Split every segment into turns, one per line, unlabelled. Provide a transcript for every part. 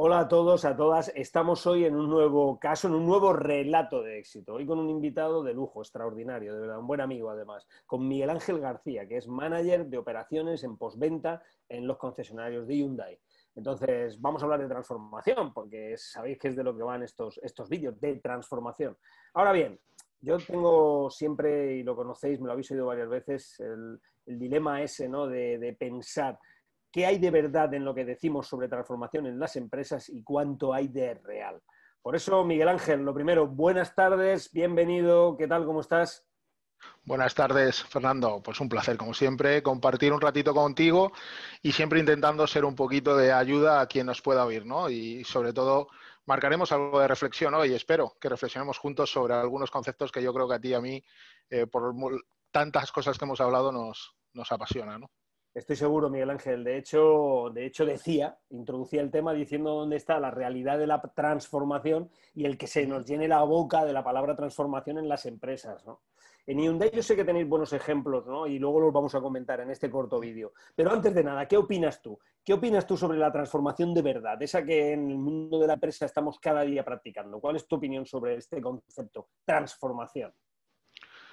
Hola a todos, a todas. Estamos hoy en un nuevo caso,
en un nuevo relato de éxito. Hoy con un invitado de lujo, extraordinario, de verdad, un buen amigo además, con Miguel Ángel García, que es manager de operaciones en postventa en los concesionarios de Hyundai. Entonces, vamos a hablar de transformación, porque sabéis que es de lo que van estos, estos vídeos, de transformación. Ahora bien, yo tengo siempre, y lo conocéis, me lo habéis oído varias veces, el, dilema ese, ¿no? de pensar qué hay de verdad en lo que decimos sobre transformación en las empresas y cuánto hay de real. Por eso, Miguel
Ángel, lo primero, buenas tardes, bienvenido, ¿qué tal? ¿Cómo estás? Buenas tardes, Fernando. Pues un placer, como siempre, compartir un ratito contigo y siempre intentando ser un poquito de ayuda a quien nos pueda oír, ¿no? Y sobre todo, marcaremos algo de reflexión hoy, espero que reflexionemos juntos sobre algunos conceptos que yo creo que a ti y a mí, eh, por tantas cosas que hemos hablado, nos, nos apasiona, ¿no? Estoy seguro, Miguel Ángel. De hecho, de
hecho decía, introducía el tema diciendo dónde está la realidad de la transformación y el que se nos llene la boca de la palabra transformación en las empresas. En Hyundai yo sé que tenéis buenos ejemplos, ¿no? Y luego los vamos a comentar en este corto vídeo. Pero antes de nada, ¿qué opinas tú? ¿Qué opinas tú sobre la transformación de verdad? Esa que en el mundo de la empresa estamos cada día practicando. ¿Cuál es tu opinión sobre este concepto? Transformación.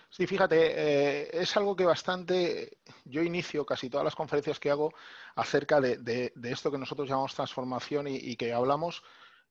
Sí, fíjate, eh, es algo que bastante, yo inicio casi todas las conferencias que hago acerca de, esto que nosotros llamamos transformación y, que hablamos,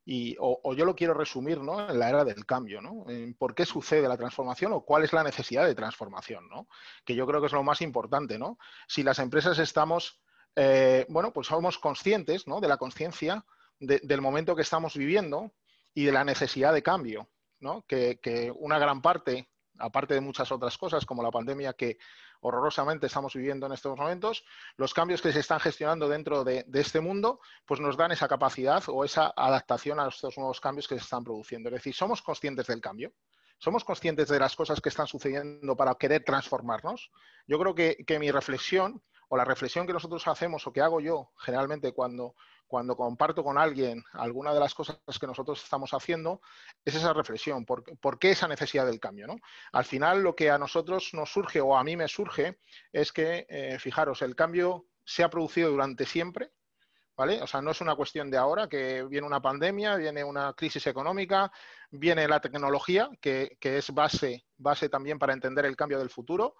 y, o, yo lo quiero resumir ¿no? en la era del cambio, ¿no? En ¿Por qué sucede la transformación o cuál es la necesidad de transformación? ¿no? Que yo creo que es lo más importante, ¿no? Si las empresas estamos, eh, bueno, pues somos conscientes ¿no? de la conciencia del momento que estamos viviendo y de la necesidad de cambio, ¿no? que una gran parte aparte de muchas otras cosas como la pandemia que horrorosamente estamos viviendo en estos momentos, los cambios que se están gestionando dentro de, este mundo, pues nos dan esa capacidad o esa adaptación a estos nuevos cambios que se están produciendo. Es decir, somos conscientes del cambio. Somos conscientes de las cosas que están sucediendo para querer transformarnos. Yo creo que, que mi reflexión o la reflexión que nosotros hacemos o que hago yo generalmente cuando cuando comparto con alguien alguna de las cosas que nosotros estamos haciendo, es esa reflexión, ¿por, qué esa necesidad del cambio? Al final lo que a nosotros nos surge o a mí me surge es que, eh, fijaros, el cambio se ha producido durante siempre, ¿Vale? O sea, no es una cuestión de ahora, que viene una pandemia, viene una crisis económica, viene la tecnología, que, es base, base también para entender el cambio del futuro.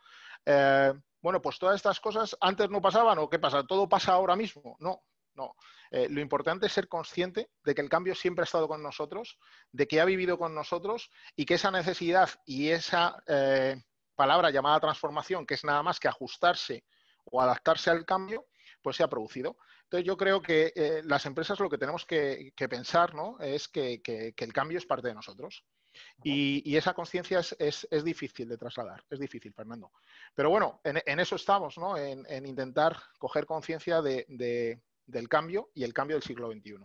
Eh, bueno, pues todas estas cosas antes no pasaban o qué pasa, todo pasa ahora mismo. No, no, eh, lo importante es ser consciente de que el cambio siempre ha estado con nosotros, de que ha vivido con nosotros y que esa necesidad y esa eh, palabra llamada transformación, que es nada más que ajustarse o adaptarse al cambio, pues se ha producido. Entonces yo creo que eh, las empresas lo que tenemos que, pensar ¿no? es que, el cambio es parte de nosotros. Y, esa conciencia es, difícil de trasladar, es difícil, Fernando. Pero bueno, en, eso estamos, ¿no? en, intentar coger conciencia de del cambio y el cambio del siglo XXI.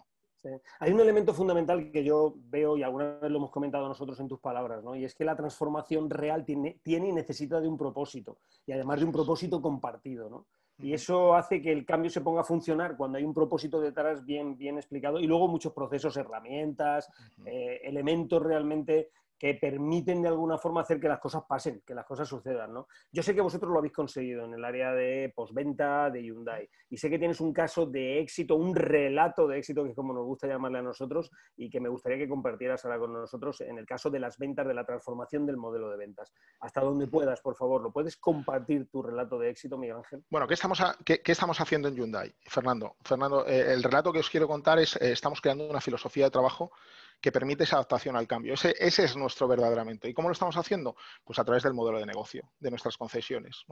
Hay un elemento fundamental que yo veo y alguna vez lo hemos
comentado nosotros en tus palabras, ¿no? Y es que la transformación real tiene, y necesita de un propósito, y además de un propósito compartido, ¿no? Y eso hace que el cambio se ponga a funcionar cuando hay un propósito detrás bien, bien explicado y luego muchos procesos, herramientas, eh, elementos realmente que permiten de alguna forma hacer que las cosas pasen, que las cosas sucedan, Yo sé que vosotros lo habéis conseguido en el área de postventa de Hyundai y sé que tienes un caso de éxito, un relato de éxito que es como nos gusta llamarle a nosotros y que me gustaría que compartieras ahora con nosotros en el caso de las ventas, de la transformación del modelo de ventas. Hasta donde puedas, por favor, ¿lo puedes compartir tu relato de éxito, Miguel Ángel?
Bueno, ¿qué estamos, qué, estamos haciendo en Hyundai, Fernando? Fernando, eh, el relato que os quiero contar es, que eh, estamos creando una filosofía de trabajo que permite esa adaptación al cambio. Ese, es nuestro verdaderamente. ¿Y cómo lo estamos haciendo? Pues a través del modelo de negocio, de nuestras concesiones.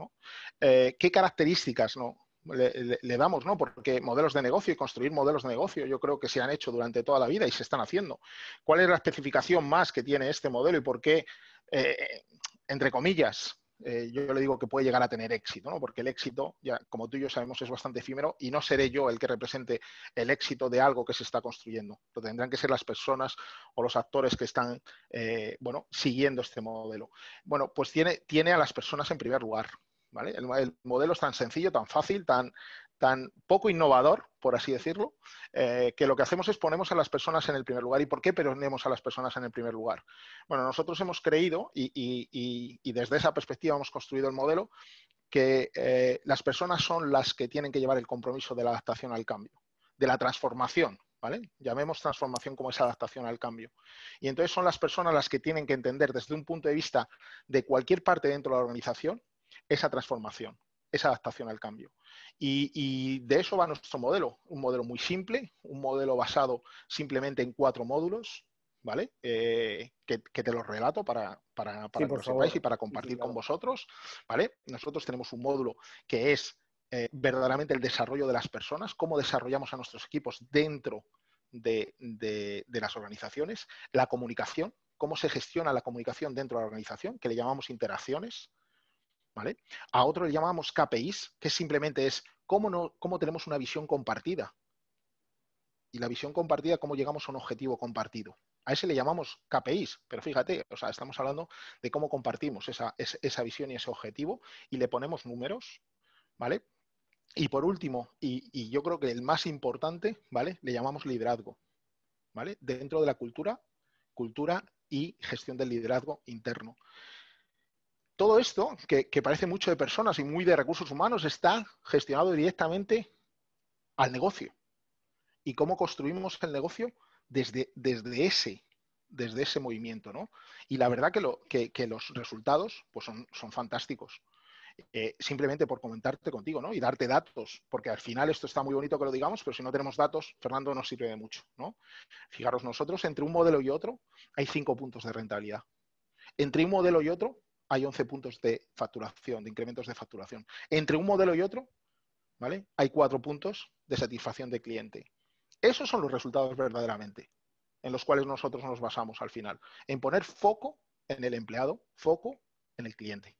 Eh, ¿Qué características Le, damos, ¿no? Porque modelos de negocio y construir modelos de negocio, yo creo que se han hecho durante toda la vida y se están haciendo. ¿Cuál es la especificación más que tiene este modelo y por qué, eh, entre comillas, eh, yo le digo que puede llegar a tener éxito, ¿no? porque el éxito, ya como tú y yo sabemos, es bastante efímero y no seré yo el que represente el éxito de algo que se está construyendo. Lo tendrán que ser las personas o los actores que están eh, siguiendo este modelo. Bueno, pues tiene, tiene a las personas en primer lugar. el, modelo es tan sencillo, tan fácil, tan, tan poco innovador, por así decirlo, eh, que lo que hacemos es ponemos a las personas en el primer lugar. ¿Y por qué ponemos a las personas en el primer lugar? Bueno, nosotros hemos creído y, desde esa perspectiva hemos construido el modelo que eh, las personas son las que tienen que llevar el compromiso de la adaptación al cambio, de la transformación, ¿vale? Llamemos transformación como esa adaptación al cambio. Y entonces son las personas las que tienen que entender desde un punto de vista de cualquier parte dentro de la organización esa transformación esa adaptación al cambio. Y, de eso va nuestro modelo, un modelo muy simple, un modelo basado simplemente en cuatro módulos, ¿vale? Eh, que, te los relato para, para, para que sepáis y para compartir con vosotros, ¿vale? Nosotros tenemos un módulo que es eh, verdaderamente el desarrollo de las personas, cómo desarrollamos a nuestros equipos dentro de las organizaciones, la comunicación, cómo se gestiona la comunicación dentro de la organización, que le llamamos interacciones, a otro le llamamos KPIs, que simplemente es cómo, tenemos una visión compartida. Y la visión compartida, cómo llegamos a un objetivo compartido. A ese le llamamos KPIs, pero fíjate, o estamos hablando de cómo compartimos esa, visión y ese objetivo y le ponemos números, ¿vale? Y por último, y, y, yo creo que el más importante, ¿vale? Le llamamos liderazgo, ¿vale? Dentro de la cultura, cultura y gestión del liderazgo interno todo esto, que, parece mucho de personas y muy de recursos humanos, está gestionado directamente al negocio. Y cómo construimos el negocio desde, desde, ese, desde ese movimiento, ¿no? Y la verdad que, los resultados pues son, son fantásticos. Eh, simplemente por comentarte contigo, ¿no? Y darte datos, porque al final esto está muy bonito que lo digamos, pero si no tenemos datos, Fernando, no sirve de mucho, ¿no? Fijaros, nosotros entre un modelo y otro hay cinco puntos de rentabilidad. Entre un modelo y otro hay 11 puntos de facturación, de incrementos de facturación. Entre un modelo y otro, ¿vale? Hay cuatro puntos de satisfacción de cliente. Esos son los resultados verdaderamente en los cuales nosotros nos basamos al final, en poner foco en el empleado, foco en el cliente.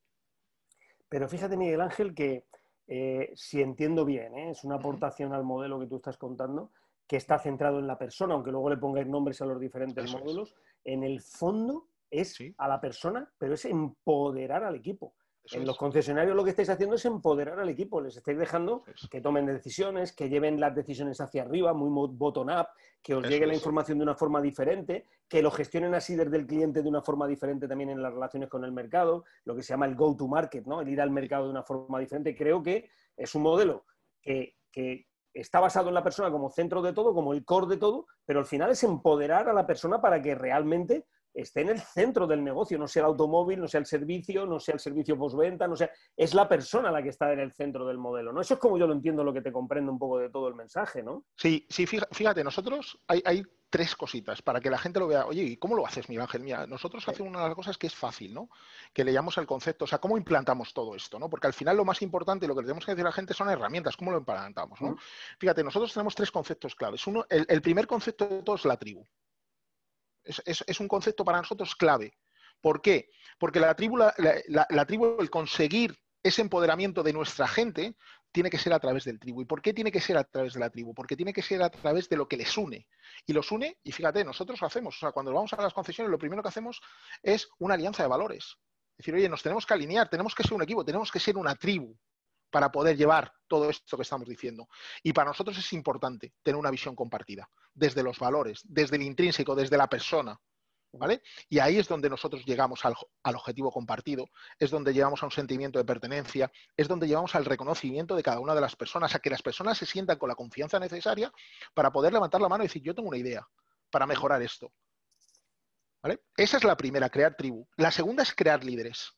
Pero
fíjate, Miguel Ángel, que eh, si entiendo bien, ¿eh? es una aportación al modelo que tú estás contando, que está centrado en la persona, aunque luego le pongáis nombres a los diferentes módulos, en el fondo es a la persona, pero es empoderar al equipo. en los concesionarios lo que estáis haciendo es empoderar al equipo, les estáis dejando que tomen decisiones, que lleven las decisiones hacia arriba, muy bottom-up, que os llegue la información de una forma diferente, que lo gestionen así desde el cliente de una forma diferente también en las relaciones con el mercado, lo que se llama el go-to-market, market el ir al mercado de una forma diferente. Creo que es un modelo que está basado en la persona como centro de todo, como el core de todo, pero al final es empoderar a la persona para que realmente esté en el centro del negocio, no sea el automóvil, no sea el servicio, no sea el servicio postventa, no sea, es la persona la que está en el centro del modelo, ¿no? Eso es como yo lo entiendo, lo que te comprendo un poco de todo el mensaje, ¿no?
Sí, sí, fíjate, nosotros hay, tres cositas para que la gente lo vea. Oye, ¿y cómo lo haces, mi Ángel? Mira, nosotros hacemos una de las cosas que es fácil, ¿no? Que le llamamos al concepto, o sea, ¿cómo implantamos todo esto, no? Porque al final lo más importante y lo que tenemos que decir a la gente son herramientas, ¿cómo lo implantamos, no? Fíjate, nosotros tenemos tres conceptos claves. Uno, el, el primer concepto de todo es la tribu. Es, un concepto para nosotros clave. ¿Por qué? Porque la tribu, la tribu, el conseguir ese empoderamiento de nuestra gente, tiene que ser a través del tribu. ¿Y por qué tiene que ser a través de la tribu? Porque tiene que ser a través de lo que les une. Y los une, y fíjate, nosotros lo hacemos. O sea, cuando vamos a las concesiones, lo primero que hacemos es una alianza de valores. Es decir, oye, nos tenemos que alinear, tenemos que ser un equipo, tenemos que ser una tribu para poder llevar todo esto que estamos diciendo. Y para nosotros es importante tener una visión compartida, desde los valores, desde el intrínseco, desde la persona. ¿Vale? Y ahí es donde nosotros llegamos al, objetivo compartido, es donde llegamos a un sentimiento de pertenencia, es donde llegamos al reconocimiento de cada una de las personas, a que las personas se sientan con la confianza necesaria para poder levantar la mano y decir, yo tengo una idea para mejorar esto. ¿Vale? Esa es la primera, crear tribu. La segunda es crear líderes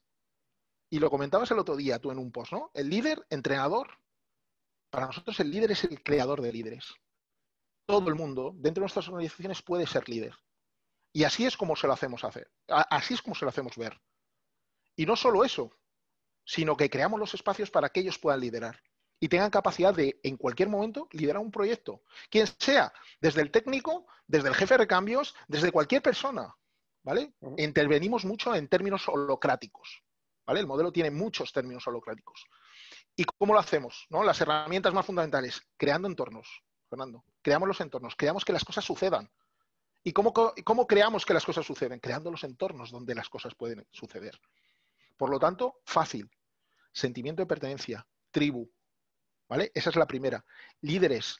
y lo comentabas el otro día tú en un post, ¿no? El líder, entrenador, para nosotros el líder es el creador de líderes. Todo el mundo dentro de nuestras organizaciones puede ser líder. Y así es como se lo hacemos hacer, así es como se lo hacemos ver. Y no solo eso, sino que creamos los espacios para que ellos puedan liderar y tengan capacidad de, en cualquier momento, liderar un proyecto. Quien sea, desde el técnico, desde el jefe de cambios, desde cualquier persona. ¿Vale? Intervenimos mucho en términos holocráticos. El modelo tiene muchos términos holocráticos. ¿Y cómo lo hacemos? ¿no? Las herramientas más fundamentales, creando entornos, Fernando. Creamos los entornos, creamos que las cosas sucedan. ¿Y cómo, cómo creamos que las cosas suceden? Creando los entornos donde las cosas pueden suceder. Por lo tanto, fácil. Sentimiento de pertenencia, tribu. ¿Vale? Esa es la primera. Líderes.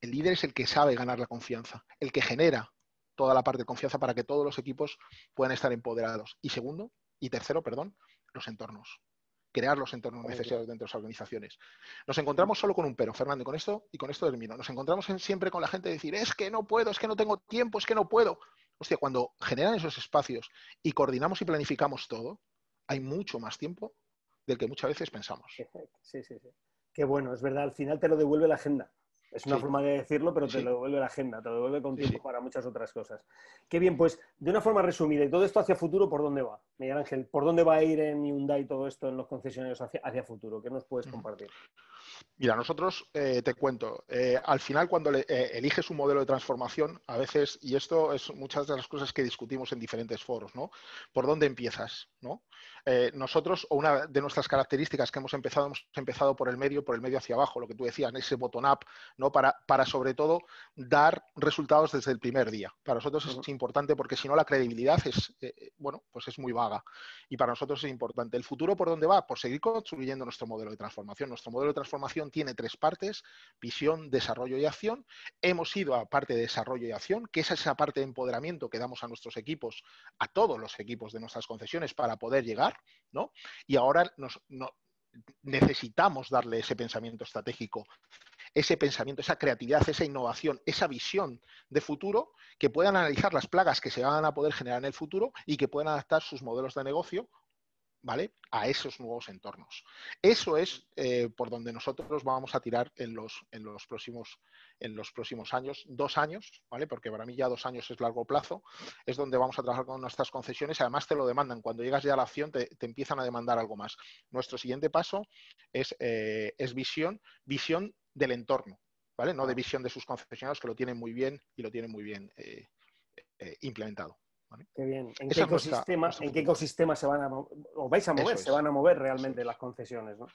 El líder es el que sabe ganar la confianza, el que genera toda la parte de confianza para que todos los equipos puedan estar empoderados. Y segundo, y tercero, perdón, los entornos, crear los entornos necesarios dentro de las organizaciones. Nos encontramos solo con un pero, Fernando, y con esto, y con esto termino. Nos encontramos siempre con la gente decir, es que no puedo, es que no tengo tiempo, es que no puedo. Hostia, cuando generan esos espacios y coordinamos y planificamos todo, hay mucho más tiempo del que muchas veces pensamos. Sí, sí, sí. Qué bueno, es verdad, al final te lo devuelve la agenda. Es una forma de decirlo,
pero te lo devuelve la agenda, te lo devuelve con tiempo para muchas otras cosas. Qué bien, pues de una forma resumida, y todo esto hacia futuro, ¿por dónde va, Miguel Ángel? ¿Por dónde va a ir en Hyundai todo esto en los concesionarios hacia, hacia futuro? ¿Qué nos puedes mm. compartir?
Mira, nosotros eh, te cuento, eh, al final cuando le, eh, eliges un modelo de transformación, a veces, y esto es muchas de las cosas que discutimos en diferentes foros, ¿no? ¿Por dónde empiezas? ¿no? nosotros, o una de nuestras características que hemos empezado, hemos empezado por el medio, por el medio hacia abajo, lo que tú decías, ese bottom-up, ¿no? Para, para sobre todo dar resultados desde el primer día. Para nosotros es importante porque si no la credibilidad es, bueno, pues es muy vaga. Y para nosotros es importante. ¿El futuro por dónde va? Por seguir construyendo nuestro modelo de transformación. Nuestro modelo de transformación tiene tres partes, visión, desarrollo y acción. Hemos ido a parte de desarrollo y acción, que es esa parte de empoderamiento que damos a nuestros equipos, a todos los equipos de nuestras concesiones para poder llegar, ¿no? Y ahora nos, necesitamos darle ese pensamiento estratégico ese pensamiento, esa creatividad, esa innovación, esa visión de futuro, que puedan analizar las plagas que se van a poder generar en el futuro y que puedan adaptar sus modelos de negocio ¿vale? A esos nuevos entornos. Eso es eh, por donde nosotros vamos a tirar en los, próximos, años, dos años, Porque para mí ya dos años es largo plazo, es donde vamos a trabajar con nuestras concesiones, además te lo demandan, cuando llegas ya a la acción te, empiezan a demandar algo más. Nuestro siguiente paso es, eh, es visión, visión del entorno, No de visión de sus concesionarios que lo tienen muy bien y lo tienen muy bien eh, implementado. Qué bien.
¿En qué, ecosistema, se van a vais a mover? Se
van a mover realmente las concesiones, bueno,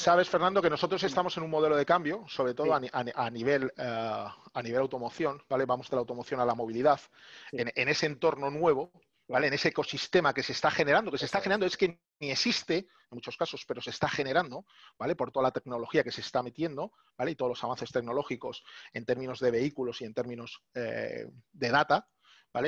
sabes, Fernando, que nosotros estamos en un modelo de cambio, sobre todo a, nivel, eh, a nivel automoción, ¿vale? Vamos de la automoción a la movilidad. En, ese entorno nuevo, ¿Vale? En ese ecosistema que se está generando, que se está generando es que ni existe en muchos casos, pero se está generando, ¿vale? Por toda la tecnología que se está metiendo, ¿vale? Y todos los avances tecnológicos en términos de vehículos y en términos eh, de data,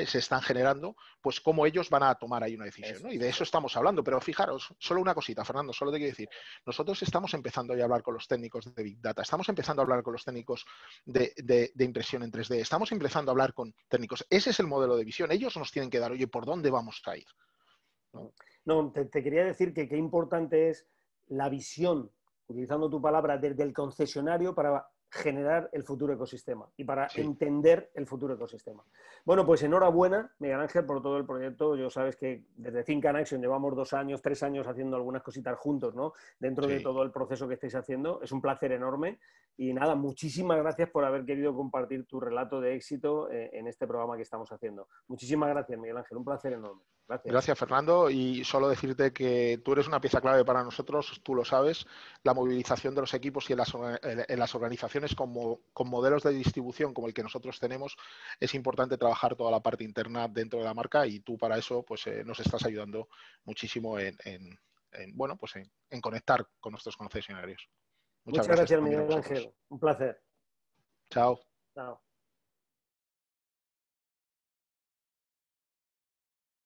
se están generando, pues cómo ellos van a tomar ahí una decisión, Y de eso estamos hablando, pero fijaros, solo una cosita, Fernando, solo te quiero decir, nosotros estamos empezando a hablar con los técnicos de Big Data, estamos empezando a hablar con los técnicos de, impresión en 3D, estamos empezando a hablar con técnicos, ese es el modelo de visión, ellos nos tienen que dar, oye, ¿por dónde vamos a ir?
No, te, quería decir que qué importante es la visión, utilizando tu palabra, desde el concesionario para generar el futuro ecosistema y para entender el futuro ecosistema. Bueno, pues enhorabuena, Miguel Ángel, por todo el proyecto. Yo sabes que desde Think llevamos dos años, tres años haciendo algunas cositas juntos, ¿no? Dentro de todo el proceso que estáis haciendo. Es un placer enorme. Y nada, muchísimas gracias por haber querido compartir tu relato de éxito eh, en este programa que estamos haciendo. Muchísimas gracias, Miguel Ángel. Un placer enorme.
Gracias. Fernando. Y solo decirte que tú eres una pieza clave para nosotros, tú lo sabes, la movilización de los equipos y en las, organizaciones con, con, modelos de distribución como el que nosotros tenemos, es importante trabajar toda la parte interna dentro de la marca y tú para eso pues, eh, nos estás ayudando muchísimo en, bueno, pues en, conectar con nuestros concesionarios. Muchas, gracias, gracias Miguel Ángel. Un placer. Chao. Chao.